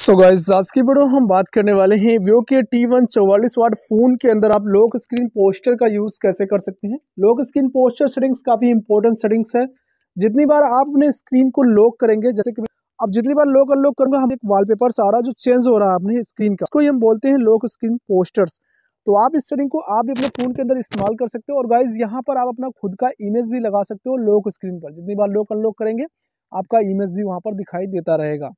so guys आज की video हम बात करने वाले हैं वीवो के टी वन चौवालीस वाट फ़ोन के अंदर आप लॉक स्क्रीन पोस्टर का यूज़ कैसे कर सकते हैं लॉक स्क्रीन पोस्टर सेटिंग्स काफ़ी इंपॉर्टेंट सेटिंग्स है जितनी बार आप अपने स्क्रीन को लॉक करेंगे जैसे कि अब जितनी बार लॉक अनलॉक करूँगा हम एक वॉलपेपर सारा जो चेंज हो रहा है अपने स्क्रीन का उसको हम बोलते हैं लॉक स्क्रीन पोस्टर्स तो आप इस सेटिंग को आप भी अपने फ़ोन के अंदर इस्तेमाल कर सकते हो और गाइज यहाँ पर आप अपना खुद का इमेज भी लगा सकते हो लॉक स्क्रीन पर जितनी बार लॉक अनलॉक करेंगे आपका इमेज भी वहाँ पर दिखाई देता रहेगा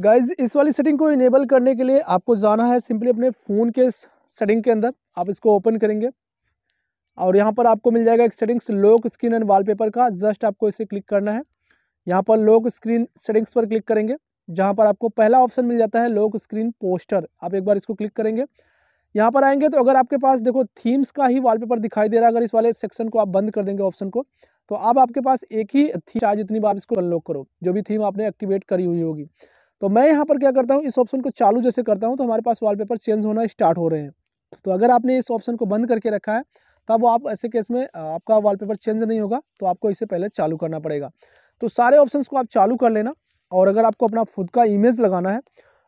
गाइज इस वाली सेटिंग को इनेबल करने के लिए आपको जाना है सिंपली अपने फ़ोन के सेटिंग के अंदर आप इसको ओपन करेंगे और यहाँ पर आपको मिल जाएगा एक settings lock screen and wallpaper का जस्ट आपको इसे क्लिक करना है यहाँ पर लॉक स्क्रीन सेटिंग्स पर क्लिक करेंगे जहाँ पर आपको पहला ऑप्शन मिल जाता है लॉक स्क्रीन पोस्टर आप एक बार इसको क्लिक करेंगे यहाँ पर आएंगे तो अगर आपके पास देखो थीम्स का ही वॉलपेपर दिखाई दे रहा है अगर इस वाले सेक्शन को आप बंद कर देंगे ऑप्शन को तो अब आपके पास एक ही थीम चाहे जितनी बार इसको अनलॉक करो जो भी थीम आपने एक्टिवेट करी हुई होगी तो मैं यहाँ पर क्या करता हूँ इस ऑप्शन को चालू जैसे करता हूँ तो हमारे पास वॉलपेपर चेंज होना स्टार्ट हो रहे हैं तो अगर आपने इस ऑप्शन को बंद करके रखा है तब आप ऐसे केस में आपका वॉलपेपर चेंज नहीं होगा तो आपको इसे पहले चालू करना पड़ेगा तो सारे ऑप्शंस को आप चालू कर लेना और अगर आपको अपना खुद का इमेज लगाना है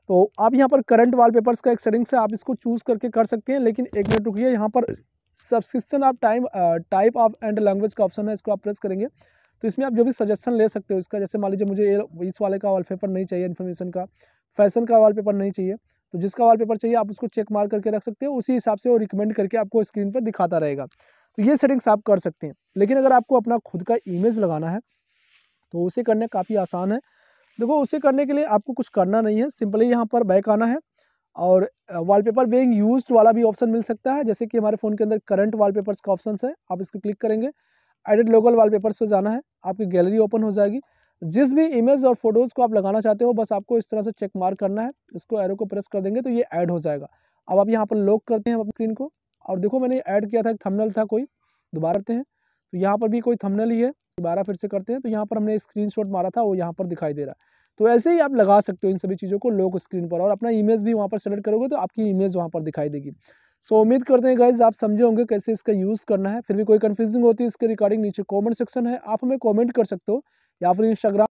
तो आप यहाँ पर करंट वॉलपेपर्स का एक सेटिंग से आप इसको चूज़ करके कर सकते हैं लेकिन एक मिनट रुकिए यहाँ पर सब्सक्रिप्शन आप time type of and language का ऑप्शन है इसको आप प्रेस करेंगे तो इसमें आप जो भी सजेशन ले सकते हो इसका जैसे मान लीजिए मुझे इस वाले का पेपर नहीं चाहिए इन्फॉर्मेशन का फैशन का पेपर नहीं चाहिए तो जिसका पेपर चाहिए आप उसको चेक मार करके रख सकते हो उसी हिसाब से वो रिकमेंड करके आपको स्क्रीन पर दिखाता रहेगा तो ये सेटिंग्स आप कर सकते हैं लेकिन अगर आपको अपना खुद का इमेज लगाना है तो उसे करने काफ़ी आसान है देखो उसे करने के लिए आपको कुछ करना नहीं है सिंपली यहाँ पर बैक आना है और वॉलपेपर बेइंग यूज्ड वाला भी ऑप्शन मिल सकता है जैसे कि हमारे फ़ोन के अंदर करंट वॉलपेपर्स का ऑप्शन है आप इसको क्लिक करेंगे एडिट लोकल वॉलपेपर्स पे जाना है आपकी गैलरी ओपन हो जाएगी जिस भी इमेज और फोटोज़ को आप लगाना चाहते हो बस आपको इस तरह से चेक मार्क करना है इसको एरो को प्रेस कर देंगे तो ये ऐड हो जाएगा अब आप यहाँ पर लॉक करते हैं अपनी स्क्रीन को और देखो मैंने ऐड किया था थमनल था कोई दोबारा करते हैं तो यहाँ पर भी कोई थमनल ही है दोबारा फिर से करते हैं तो यहाँ पर हमने स्क्रीन मारा था वो यहाँ पर दिखाई दे रहा है तो ऐसे ही आप लगा सकते हो इन सभी चीज़ों को लॉक स्क्रीन पर और अपना इमेज भी वहाँ पर सेलेक्ट करोगे तो आपकी इमेज वहाँ पर दिखाई देगी सो so, उम्मीद करते हैं गाइज आप समझे होंगे कैसे इसका यूज़ करना है फिर भी कोई कन्फ्यूजिंग होती है इसके रिकॉर्डिंग नीचे कॉमेंट सेक्शन है आप हमें कॉमेंट कर सकते हो या फिर इंस्टाग्राम